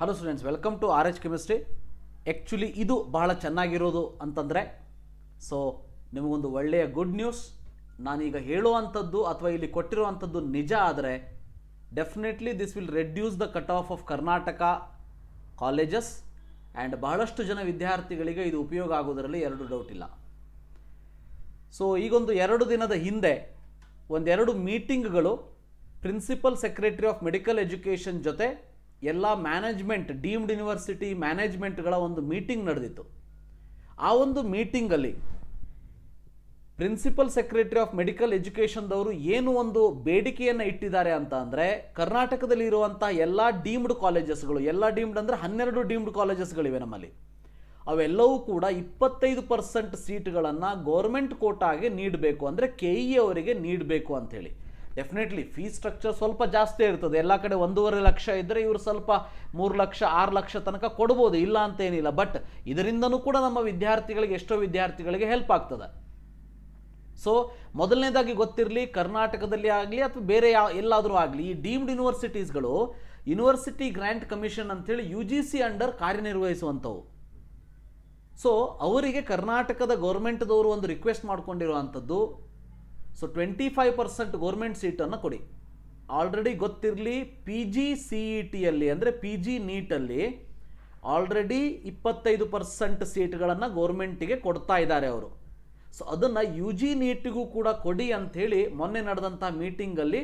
hello students welcome to R H chemistry actually ಇದು ಬಹಳ ಚೆನ್ನಾಗಿರೋದು ಅಂತಂದರೆ ಸೊ ನಿಮಗೊಂದು ಒಳ್ಳೆಯ ಗುಡ್ ನ್ಯೂಸ್ ನಾನೀಗ ಹೇಳುವಂಥದ್ದು ಅಥವಾ ಇಲ್ಲಿ ಕೊಟ್ಟಿರುವಂಥದ್ದು ನಿಜ ಆದರೆ definitely this will reduce the cut off of Karnataka colleges and ಬಹಳಷ್ಟು ಜನ ವಿದ್ಯಾರ್ಥಿಗಳಿಗೆ ಇದು ಉಪಯೋಗ ಆಗೋದರಲ್ಲಿ ಎರಡು ಡೌಟ್ ಇಲ್ಲ ಸೊ ಈಗೊಂದು ಎರಡು ದಿನದ ಹಿಂದೆ ಒಂದೆರಡು ಮೀಟಿಂಗ್ಗಳು principal secretary of medical education ಜೊತೆ ಎಲ್ಲ ಮ್ಯಾನೇಜ್ಮೆಂಟ್ ಡೀಮ್ಡ್ ಯೂನಿವರ್ಸಿಟಿ ಮ್ಯಾನೇಜ್ಮೆಂಟ್ಗಳ ಒಂದು ಮೀಟಿಂಗ್ ನಡೆದಿತ್ತು ಆ ಒಂದು ಮೀಟಿಂಗಲ್ಲಿ ಪ್ರಿನ್ಸಿಪಲ್ ಸೆಕ್ರೆಟರಿ ಆಫ್ ಮೆಡಿಕಲ್ ಎಜುಕೇಷನ್ದವರು ಏನು ಒಂದು ಬೇಡಿಕೆಯನ್ನು ಇಟ್ಟಿದ್ದಾರೆ ಅಂತ ಅಂದರೆ ಕರ್ನಾಟಕದಲ್ಲಿ ಇರುವಂಥ ಎಲ್ಲ ಡೀಮ್ಡ್ ಕಾಲೇಜಸ್ಗಳು ಎಲ್ಲ ಡೀಮ್ಡ್ ಅಂದರೆ ಹನ್ನೆರಡು ಡೀಮ್ಡ್ ಕಾಲೇಜಸ್ಗಳಿವೆ ನಮ್ಮಲ್ಲಿ ಅವೆಲ್ಲವೂ ಕೂಡ ಇಪ್ಪತ್ತೈದು ಪರ್ಸೆಂಟ್ ಸೀಟ್ಗಳನ್ನು ಗೌರ್ಮೆಂಟ್ ಕೋಟಾಗೆ ನೀಡಬೇಕು ಅಂದರೆ ಕೆ ಇ ಅವರಿಗೆ ನೀಡಬೇಕು ಅಂಥೇಳಿ ಡೆಫಿನೆಟ್ಲಿ ಫೀಸ್ ಸ್ಟ್ರಕ್ಚರ್ ಸ್ವಲ್ಪ ಜಾಸ್ತಿ ಇರ್ತದೆ ಎಲ್ಲ ಕಡೆ ಒಂದೂವರೆ ಲಕ್ಷ ಇದ್ದರೆ ಇವರು ಸ್ವಲ್ಪ ಮೂರು ಲಕ್ಷ ಆರು ಲಕ್ಷ ತನಕ ಕೊಡ್ಬೋದು ಇಲ್ಲ ಅಂತ ಏನಿಲ್ಲ ಬಟ್ ಇದರಿಂದನೂ ಕೂಡ ನಮ್ಮ ವಿದ್ಯಾರ್ಥಿಗಳಿಗೆ ಎಷ್ಟೋ ವಿದ್ಯಾರ್ಥಿಗಳಿಗೆ ಹೆಲ್ಪ್ ಆಗ್ತದೆ ಸೊ ಮೊದಲನೇದಾಗಿ ಗೊತ್ತಿರಲಿ ಕರ್ನಾಟಕದಲ್ಲಿ ಆಗಲಿ ಅಥವಾ ಬೇರೆ ಯಾವ ಎಲ್ಲಾದರೂ ಆಗಲಿ ಈ ಡೀಮ್ಡ್ ಯೂನಿವರ್ಸಿಟೀಸ್ಗಳು ಯೂನಿವರ್ಸಿಟಿ ಗ್ರ್ಯಾಂಟ್ ಕಮಿಷನ್ ಅಂತೇಳಿ ಯು ಜಿ ಸಿ ಅಂಡರ್ ಕಾರ್ಯನಿರ್ವಹಿಸುವಂಥವು ಸೊ ಅವರಿಗೆ ಕರ್ನಾಟಕದ ಗೌರ್ಮೆಂಟ್ದವರು ಒಂದು ರಿಕ್ವೆಸ್ಟ್ ಮಾಡ್ಕೊಂಡಿರುವಂಥದ್ದು so twenty five percent government ಸೀಟನ್ನು ಕೊಡಿ ಆಲ್ರೆಡಿ ಗೊತ್ತಿರಲಿ P G C E e ಟಿಯಲ್ಲಿ ಅಂದರೆ ಪಿ ಜಿ ನೀಟಲ್ಲಿ ಆಲ್ರೆಡಿ ಇಪ್ಪತ್ತೈದು ಪರ್ಸೆಂಟ್ ಸೀಟ್ಗಳನ್ನು ಗೌರ್ಮೆಂಟಿಗೆ ಕೊಡ್ತಾ ಇದ್ದಾರೆ ಅವರು ಸೊ ಅದನ್ನು ಯು ಜಿ ನೀಟಿಗೂ ಕೂಡ ಕೊಡಿ ಅಂಥೇಳಿ ಮೊನ್ನೆ ನಡೆದಂಥ ಮೀಟಿಂಗಲ್ಲಿ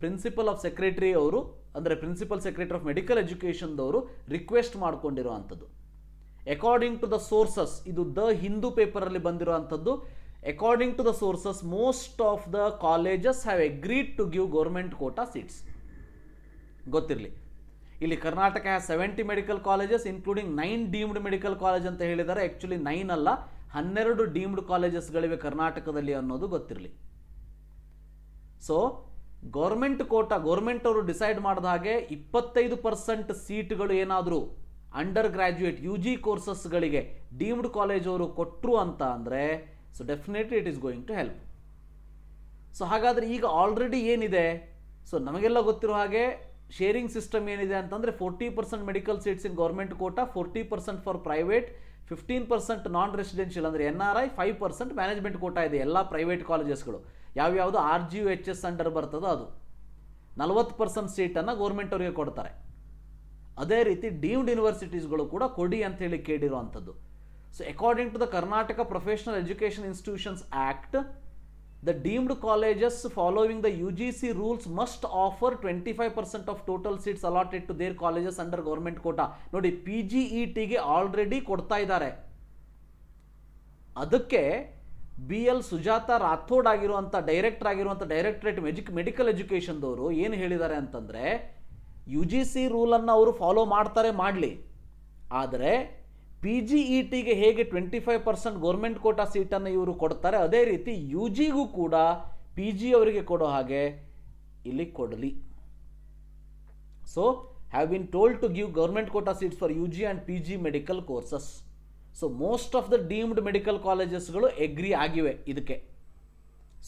ಪ್ರಿನ್ಸಿಪಲ್ ಆಫ್ ಸೆಕ್ರೆಟರಿ ಅವರು ಅಂದರೆ ಪ್ರಿನ್ಸಿಪಲ್ ಸೆಕ್ರೆಟರಿ ಆಫ್ ಮೆಡಿಕಲ್ ಎಜುಕೇಷನ್ದವರು ರಿಕ್ವೆಸ್ಟ್ ಮಾಡಿಕೊಂಡಿರುವಂಥದ್ದು ಅಕಾರ್ಡಿಂಗ್ ಟು ದ ಸೋರ್ಸಸ್ ಇದು ದ ಹಿಂದೂ ಪೇಪರಲ್ಲಿ ಬಂದಿರುವಂಥದ್ದು according to the sources most of the colleges have agreed to give government quota seats ಗೊತ್ತಿರಲಿ ಇಲ್ಲಿ Karnataka has seventy medical colleges including nine deemed medical college ಅಂತ ಹೇಳಿದ್ದಾರೆ actually nine ಅಲ್ಲ ಹನ್ನೆರಡು deemed ಕಾಲೇಜಸ್ಗಳಿವೆ ಕರ್ನಾಟಕದಲ್ಲಿ ಅನ್ನೋದು ಗೊತ್ತಿರಲಿ ಸೊ ಗೌರ್ಮೆಂಟ್ ಕೋಟಾ ಗೌರ್ಮೆಂಟ್ ಅವರು ಡಿಸೈಡ್ ಮಾಡಿದ ಹಾಗೆ ಇಪ್ಪತ್ತೈದು ಪರ್ಸೆಂಟ್ ಸೀಟ್ಗಳು ಏನಾದರೂ ಅಂಡರ್ ಗ್ರ್ಯಾಜುಯೇಟ್ ಯು ಜಿ ಕೋರ್ಸಸ್ಗಳಿಗೆ ಡೀಮ್ಡ್ ಕಾಲೇಜ್ ಅವರು ಕೊಟ್ಟರು ಅಂತ ಅಂದರೆ so definitely it is going to help so ಹಾಗಾದರೆ ಈಗ ಆಲ್ರೆಡಿ ಏನಿದೆ ಸೊ ನಮಗೆಲ್ಲ ಗೊತ್ತಿರೋ ಹಾಗೆ ಶೇರಿಂಗ್ ಸಿಸ್ಟಮ್ ಏನಿದೆ ಅಂತಂದರೆ forty percent medical seats in government quota forty percent for private fifteen percent non residential ಅಂದರೆ N R I five percent management quota ಇದೆ ಎಲ್ಲ ಪ್ರೈವೇಟ್ ಕಾಲೇಜಸ್ಗಳು ಯಾವ್ಯಾವುದು R G U H S under ಬರ್ತದೋ ಅದು ನಲವತ್ತು ಪರ್ಸೆಂಟ್ ಸೀಟನ್ನು ಗೌರ್ಮೆಂಟ್ ಅವರಿಗೆ ಕೊಡ್ತಾರೆ ಅದೇ ರೀತಿ ಡೀಮ್ಡ್ ಯೂನಿವರ್ಸಿಟೀಸ್ಗಳು ಕೂಡ ಕೊಡಿ ಅಂತೇಳಿ ಕೇಳಿರುವಂಥದ್ದು according to the Karnataka professional education institutions act the deemed colleges following the U G C rules must offer twenty five percent of total seats allotted to their colleges under government quota ನೋಡಿ P G E ಟಿಗೆ already ಕೊಡ್ತಾ ಇದ್ದಾರೆ ಅದಕ್ಕೆ B L Sujata Rathore ಆಗಿರುವಂಥ director ಆಗಿರುವಂಥ directorate ಮೆಜುಕ್ medical ಎಜುಕೇಷನ್ದವರು ಏನು ಹೇಳಿದ್ದಾರೆ ಅಂತಂದರೆ ಯು ಜಿ ಸಿ ರೂಲನ್ನು ಅವರು ಫಾಲೋ ಮಾಡ್ತಾರೆ ಮಾಡಲಿ ಆದರೆ ಪಿ ಜಿ ಇ ಟಿಗೆ ಹೇಗೆ twenty five percent government quota ಸೀಟನ್ನು ಇವರು ಕೊಡ್ತಾರೆ ಅದೇ ರೀತಿ ಯು ಜಿಗೂ ಕೂಡ ಪಿ ಜಿ ಅವರಿಗೆ ಕೊಡೋ ಹಾಗೆ ಇಲ್ಲಿ ಕೊಡಲಿ so have been told to give government quota seats for U G and P G medical courses so most of the deemed medical ಕಾಲೇಜಸ್ಗಳು ಎಗ್ರಿ ಆಗಿವೆ ಇದಕ್ಕೆ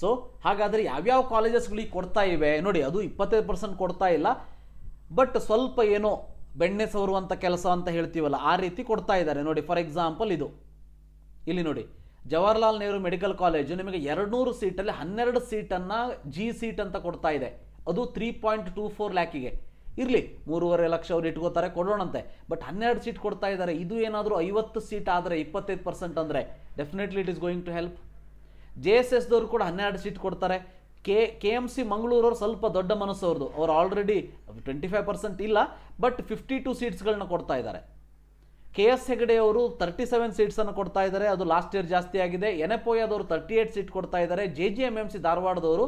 ಸೊ ಹಾಗಾದರೆ ಯಾವ್ಯಾವ ಕಾಲೇಜಸ್ಗಳಿಗೆ ಕೊಡ್ತಾ ಇವೆ ನೋಡಿ ಅದು ಇಪ್ಪತ್ತೈದು ಪರ್ಸೆಂಟ್ ಕೊಡ್ತಾ ಇಲ್ಲ ಬಟ್ ಸ್ವಲ್ಪ ಏನೋ ಬೆಣ್ಣೆ ಸವರುವಂಥ ಕೆಲಸ ಅಂತ ಹೇಳ್ತೀವಲ್ಲ ಆ ರೀತಿ ಕೊಡ್ತಾ ಇದ್ದಾರೆ ನೋಡಿ ಫಾರ್ ಎಕ್ಸಾಂಪಲ್ ಇದು ಇಲ್ಲಿ ನೋಡಿ ಜವಾಹರ್ಲಾಲ್ ನೆಹರು ಮೆಡಿಕಲ್ ಕಾಲೇಜು ನಿಮಗೆ ನೂರು ಸೀಟಲ್ಲಿ ಹನ್ನೆರಡು ಸೀಟನ್ನು ಜಿ ಸೀಟ್ ಅಂತ ಕೊಡ್ತಾ ಇದೆ ಅದು ತ್ರೀ ಪಾಯಿಂಟ್ ಟೂ ಫೋರ್ ಲ್ಯಾಕಿಗೆ ಇರಲಿ ಮೂರುವರೆ ಲಕ್ಷ ಅವ್ರು ಇಟ್ಕೋತಾರೆ ಕೊಡೋಣಂತೆ ಬಟ್ ಹನ್ನೆರಡು ಸೀಟ್ ಕೊಡ್ತಾ ಇದ್ದಾರೆ ಇದು ಏನಾದರೂ ಐವತ್ತು ಸೀಟ್ ಆದರೆ ಇಪ್ಪತ್ತೈದು ಪರ್ಸೆಂಟ್ ಅಂದರೆ definitely it is going to help J S ಎಸ್ದವರು ಕೂಡ ಹನ್ನೆರಡು ಸೀಟ್ ಕೊಡ್ತಾರೆ ಕೆ ಕೆ ಎಮ್ ಸಿ ಮಂಗಳೂರವ್ರು ಸ್ವಲ್ಪ ದೊಡ್ಡ ಮನಸ್ಸು ಅವ್ರದ್ದು ಅವ್ರು ಆಲ್ರೆಡಿ ಟ್ವೆಂಟಿ ಫೈವ್ ಪರ್ಸೆಂಟ್ ಇಲ್ಲ ಬಟ್ ಫಿಫ್ಟಿ ಟು ಸೀಟ್ಸ್ಗಳನ್ನ ಕೊಡ್ತಾ ಇದ್ದಾರೆ ಕೆ ಎಸ್ ಹೆಗಡೆ ಅವರು ತರ್ಟಿ ಸೆವೆನ್ ಸೀಟ್ಸನ್ನು ಕೊಡ್ತಾ ಇದ್ದಾರೆ ಅದು ಲಾಸ್ಟ್ ಇಯರ್ ಜಾಸ್ತಿ ಆಗಿದೆ N F thirty eight seat ಕೊಡ್ತಾ ಇದ್ದಾರೆ J J M M C ಧಾರವಾಡದವರು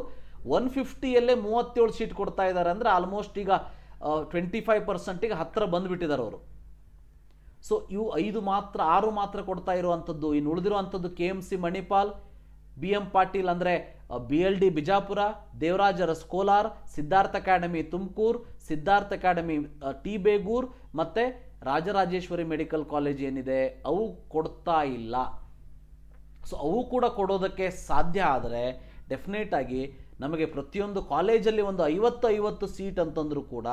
ಒನ್ ಫಿಫ್ಟಿಯಲ್ಲೇ ಮೂವತ್ತೇಳು ಸೀಟ್ ಕೊಡ್ತಾ ಇದ್ದಾರೆ ಅಂದರೆ ಆಲ್ಮೋಸ್ಟ್ ಈಗ ಟ್ವೆಂಟಿ ಫೈವ್ ಪರ್ಸೆಂಟಿಗೆ ಹತ್ತಿರ ಬಂದುಬಿಟ್ಟಿದ್ದಾರೆ ಅವರು ಸೊ ಇವು ಐದು ಮಾತ್ರ ಆರು ಮಾತ್ರ ಕೊಡ್ತಾ ಇರುವಂಥದ್ದು ಇನ್ನು ಉಳಿದಿರುವಂಥದ್ದು K M C Manipal B M Patil ಅಂದರೆ B L D Bijapur Devaraj Urs Kolar Siddhartha academy Tumakuru Siddhartha academy T Begur ಮತ್ತು ರಾಜರಾಜೇಶ್ವರಿ ಮೆಡಿಕಲ್ ಕಾಲೇಜ್ ಏನಿದೆ ಅವು ಕೊಡ್ತಾ ಇಲ್ಲ ಸೊ ಅವು ಕೂಡ ಕೊಡೋದಕ್ಕೆ ಸಾಧ್ಯ ಆದರೆ ಡೆಫಿನೆಟಾಗಿ ನಮಗೆ ಪ್ರತಿಯೊಂದು ಕಾಲೇಜಲ್ಲಿ ಒಂದು ಐವತ್ತು ಐವತ್ತು ಸೀಟ್ ಅಂತಂದರೂ ಕೂಡ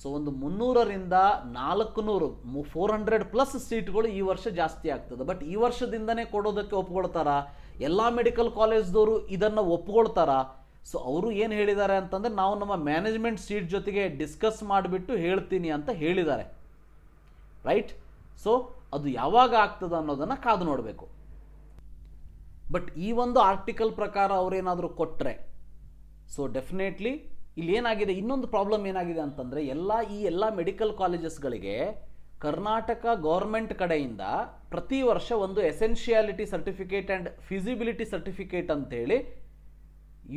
ಸೊ ಒಂದು ಮುನ್ನೂರರಿಂದ ನಾಲ್ಕು ನೂರು ಫೋರ್ ಹಂಡ್ರೆಡ್ ಪ್ಲಸ್ ಸೀಟ್ಗಳು ಈ ವರ್ಷ ಜಾಸ್ತಿ ಆಗ್ತದೆ ಬಟ್ ಈ ವರ್ಷದಿಂದನೇ ಕೊಡೋದಕ್ಕೆ ಒಪ್ಕೊಳ್ತಾರಾ ಎಲ್ಲ ಮೆಡಿಕಲ್ ಕಾಲೇಜ್ದವರು ಇದನ್ನು ಒಪ್ಕೊಳ್ತಾರಾ ಸೊ ಅವರು ಏನು ಹೇಳಿದ್ದಾರೆ ಅಂತಂದರೆ ನಾವು ನಮ್ಮ ಮ್ಯಾನೇಜ್ಮೆಂಟ್ ಸೀಟ್ ಜೊತೆಗೆ ಡಿಸ್ಕಸ್ ಮಾಡಿಬಿಟ್ಟು ಹೇಳ್ತೀನಿ ಅಂತ ಹೇಳಿದ್ದಾರೆ ರೈಟ್ ಸೊ ಅದು ಯಾವಾಗ ಆಗ್ತದೆ ಅನ್ನೋದನ್ನು ಕಾದು ನೋಡಬೇಕು ಬಟ್ ಈ ಒಂದು ಆರ್ಟಿಕಲ್ ಪ್ರಕಾರ ಅವರೇನಾದರೂ ಕೊಟ್ಟರೆ ಸೊ ಡೆಫಿನೆಟ್ಲಿ ಇಲ್ಲಿ ಏನಾಗಿದೆ ಇನ್ನೊಂದು ಪ್ರಾಬ್ಲಮ್ ಏನಾಗಿದೆ ಅಂತಂದರೆ ಎಲ್ಲ ಈ ಎಲ್ಲ ಮೆಡಿಕಲ್ ಕಾಲೇಜಸ್ಗಳಿಗೆ ಕರ್ನಾಟಕ ಗೌರ್ಮೆಂಟ್ ಕಡೆಯಿಂದ ಪ್ರತಿ ವರ್ಷ ಒಂದು essentiality certificate and feasibility certificate ಅಂತೇಳಿ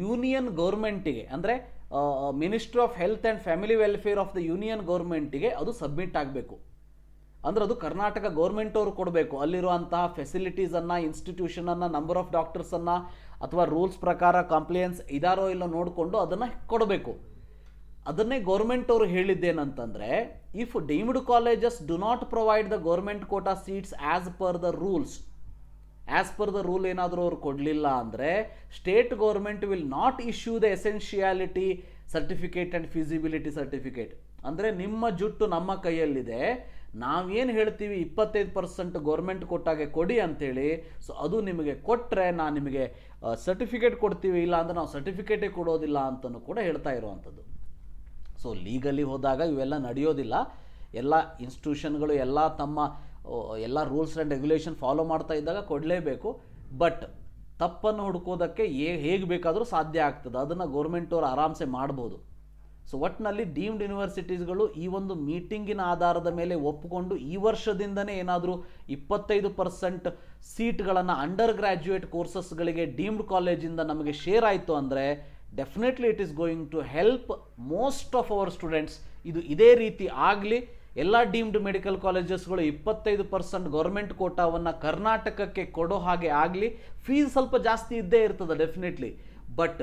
ಯೂನಿಯನ್ ಗೌರ್ಮೆಂಟಿಗೆ ಅಂದರೆ ministry of health and family welfare of the union ಗೌರ್ಮೆಂಟಿಗೆ ಅದು ಸಬ್ಮಿಟ್ ಆಗಬೇಕು ಅಂದರೆ ಅದು ಕರ್ನಾಟಕ ಗೌರ್ಮೆಂಟ್ ಅವರು ಕೊಡಬೇಕು ಅಲ್ಲಿರುವಂತಹ ಫೆಸಿಲಿಟೀಸನ್ನು ಇನ್ಸ್ಟಿಟ್ಯೂಷನನ್ನು ನಂಬರ್ ಆಫ್ ಡಾಕ್ಟರ್ಸನ್ನು ಅಥವಾ ರೂಲ್ಸ್ ಪ್ರಕಾರ ಕಂಪ್ಲೇನ್ಸ್ ಇದಾರೋ ಇಲ್ಲೋ ನೋಡಿಕೊಂಡು ಅದನ್ನು ಕೊಡಬೇಕು ಅದನ್ನೇ ಗೌರ್ಮೆಂಟ್ ಅವರು ಹೇಳಿದ್ದೇನಂತಂದರೆ if deemed colleges do not provide the government quota seats as per the rules as per the rule ಏನಾದರೂ ಅವ್ರು ಕೊಡಲಿಲ್ಲ ಅಂದರೆ state government will not issue the essentiality certificate and feasibility certificate ಅಂದರೆ ನಿಮ್ಮ ಜುಟ್ಟು ನಮ್ಮ ಕೈಯಲ್ಲಿದೆ ನಾವೇನು ಹೇಳ್ತೀವಿ ಇಪ್ಪತ್ತೈದು ಪರ್ಸೆಂಟ್ ಗೌರ್ಮೆಂಟ್ ಕೊಟ್ಟಾಗೆ ಕೊಡಿ ಅಂಥೇಳಿ ಸೊ ಅದು ನಿಮಗೆ ಕೊಟ್ಟರೆ ನಾನು ನಿಮಗೆ ಸರ್ಟಿಫಿಕೇಟ್ ಕೊಡ್ತೀವಿ ಇಲ್ಲ ಅಂದರೆ ನಾವು ಸರ್ಟಿಫಿಕೇಟೇ ಕೊಡೋದಿಲ್ಲ ಅಂತಲೂ ಕೂಡ ಹೇಳ್ತಾ ಇರುವಂಥದ್ದು ಸೊ ಲೀಗಲಿ ಹೋದಾಗ ಇವೆಲ್ಲ ನಡೆಯೋದಿಲ್ಲ ಎಲ್ಲ ಇನ್ಸ್ಟಿಟ್ಯೂಷನ್ಗಳು ಎಲ್ಲ ತಮ್ಮ ಎಲ್ಲ ರೂಲ್ಸ್ ಆ್ಯಂಡ್ ರೆಗ್ಯುಲೇಷನ್ ಫಾಲೋ ಮಾಡ್ತಾ ಇದ್ದಾಗ ಕೊಡಲೇಬೇಕು ಬಟ್ ತಪ್ಪನ್ನು ಹುಡ್ಕೋದಕ್ಕೆ ಹೇಗೆ ಬೇಕಾದರೂ ಸಾಧ್ಯ ಆಗ್ತದೆ ಅದನ್ನು ಗೌರ್ಮೆಂಟವ್ರು ಆರಾಮ್ಸೆ ಮಾಡ್ಬೋದು ಸೊ ಒಟ್ಟಿನಲ್ಲಿ ಡೀಮ್ಡ್ ಯೂನಿವರ್ಸಿಟೀಸ್ಗಳು ಈ ಒಂದು ಮೀಟಿಂಗಿನ ಆಧಾರದ ಮೇಲೆ ಒಪ್ಪಿಕೊಂಡು ಈ ವರ್ಷದಿಂದನೇ ಏನಾದರೂ ಇಪ್ಪತ್ತೈದು ಪರ್ಸೆಂಟ್ ಸೀಟ್ಗಳನ್ನು ಅಂಡರ್ ಗ್ರ್ಯಾಜುಯೇಟ್ ಕೋರ್ಸಸ್ಗಳಿಗೆ ಡೀಮ್ಡ್ ಕಾಲೇಜಿಂದ ನಮಗೆ ಶೇರ್ ಆಯಿತು ಅಂದರೆ definitely it is going to help most of our students ಇದು ಇದೇ ರೀತಿ ಆಗಲಿ ಎಲ್ಲ ಡೀಮ್ಡ್ ಮೆಡಿಕಲ್ ಕಾಲೇಜಸ್ಗಳು ಇಪ್ಪತ್ತೈದು ಪರ್ಸೆಂಟ್ ಗೌರ್ಮೆಂಟ್ ಕೋಟಾವನ್ನು ಕರ್ನಾಟಕಕ್ಕೆ ಕೊಡೋ ಹಾಗೆ ಆಗಲಿ ಫೀಸ್ ಸ್ವಲ್ಪ ಜಾಸ್ತಿ ಇದ್ದೇ ಇರ್ತದೆ ಡೆಫಿನೆಟ್ಲಿ ಬಟ್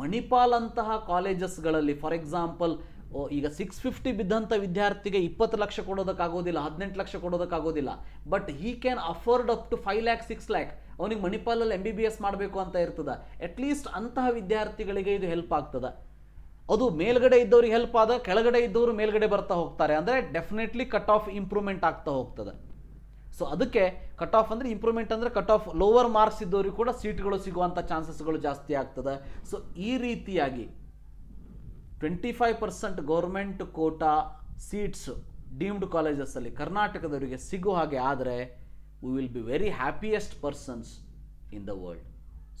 ಮಣಿಪಾಲ್ ಅಂತಹ ಕಾಲೇಜಸ್ಗಳಲ್ಲಿ ಫಾರ್ ಎಕ್ಸಾಂಪಲ್ ಈಗ ಸಿಕ್ಸ್ ಫಿಫ್ಟಿ ಬಿದ್ದಂಥ ವಿದ್ಯಾರ್ಥಿಗೆ ಇಪ್ಪತ್ತು ಲಕ್ಷ ಕೊಡೋದಕ್ಕಾಗೋದಿಲ್ಲ ಹದಿನೆಂಟು ಲಕ್ಷ ಕೊಡೋದಕ್ಕಾಗೋದಿಲ್ಲ but he can afford up to five lakh six lakh ಅವನಿಗೆ ಮಣಿಪಾಲಲ್ಲಿ ಎಮ್ ಬಿ ಬಿ ಎಸ್ ಮಾಡಬೇಕು ಅಂತ ಇರ್ತದೆ ಅಟ್ಲೀಸ್ಟ್ ಅಂತಹ ವಿದ್ಯಾರ್ಥಿಗಳಿಗೆ ಇದು ಹೆಲ್ಪ್ ಆಗ್ತದೆ ಅದು ಮೇಲ್ಗಡೆ ಇದ್ದವ್ರಿಗೆ ಹೆಲ್ಪ್ ಆದ ಕೆಳಗಡೆ ಇದ್ದವರು ಮೇಲ್ಗಡೆ ಬರ್ತಾ ಹೋಗ್ತಾರೆ ಅಂದರೆ ಡೆಫಿನೆಟ್ಲಿ ಕಟ್ ಆಫ್ ಇಂಪ್ರೂವ್ಮೆಂಟ್ ಆಗ್ತಾ ಹೋಗ್ತದೆ ಸೊ ಅದಕ್ಕೆ ಕಟ್ ಆಫ್ ಅಂದರೆ ಇಂಪ್ರೂವ್ಮೆಂಟ್ ಅಂದರೆ ಕಟ್ ಆಫ್ ಲೋವರ್ ಮಾರ್ಕ್ಸ್ ಇದ್ದವ್ರಿಗೆ ಕೂಡ ಸೀಟ್ಗಳು ಸಿಗುವಂಥ ಚಾನ್ಸಸ್ಗಳು ಜಾಸ್ತಿ ಆಗ್ತದೆ ಸೊ ಈ ರೀತಿಯಾಗಿ twenty five percent government quota seats deemed ಕಾಲೇಜಸ್ಸಲ್ಲಿ ಕರ್ನಾಟಕದವರಿಗೆ ಸಿಗುವ ಹಾಗೆ ಆದರೆ we will be very happiest persons in the world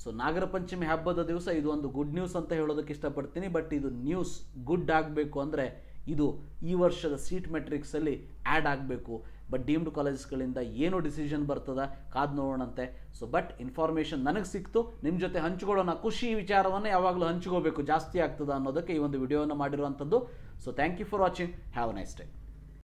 so Nagara Panchami ಹಬ್ಬದ ದಿವಸ ಇದು ಒಂದು ಗುಡ್ ನ್ಯೂಸ್ ಅಂತ ಹೇಳೋದಕ್ಕೆ ಇಷ್ಟಪಡ್ತೀನಿ ಬಟ್ ಇದು ನ್ಯೂಸ್ ಗುಡ್ ಆಗಬೇಕು ಅಂದರೆ ಇದು ಈ ವರ್ಷದ ಸೀಟ್ ಮೆಟ್ರಿಕ್ಸಲ್ಲಿ ಆ್ಯಡ್ ಆಗಬೇಕು ಬಟ್ ಡೀಮ್ಡ್ ಕಾಲೇಜಸ್ಗಳಿಂದ ಏನು ಡಿಸಿಷನ್ ಬರ್ತದ ಕಾದು ನೋಡೋಣಂತೆ ಸೊ ಬಟ್ ಇನ್ಫಾರ್ಮೇಷನ್ ನನಗೆ ಸಿಕ್ತು ನಿಮ್ಮ ಜೊತೆ ಹಂಚಿಕೊಳ್ಳೋಣ ಖುಷಿ ವಿಚಾರವನ್ನು ಯಾವಾಗಲೂ ಹಂಚ್ಕೋಬೇಕು ಜಾಸ್ತಿ ಆಗ್ತದ ಅನ್ನೋದಕ್ಕೆ ಈ ಒಂದು ವಿಡಿಯೋವನ್ನು ಮಾಡಿರುವಂಥದ್ದು so thank you for watching have nice day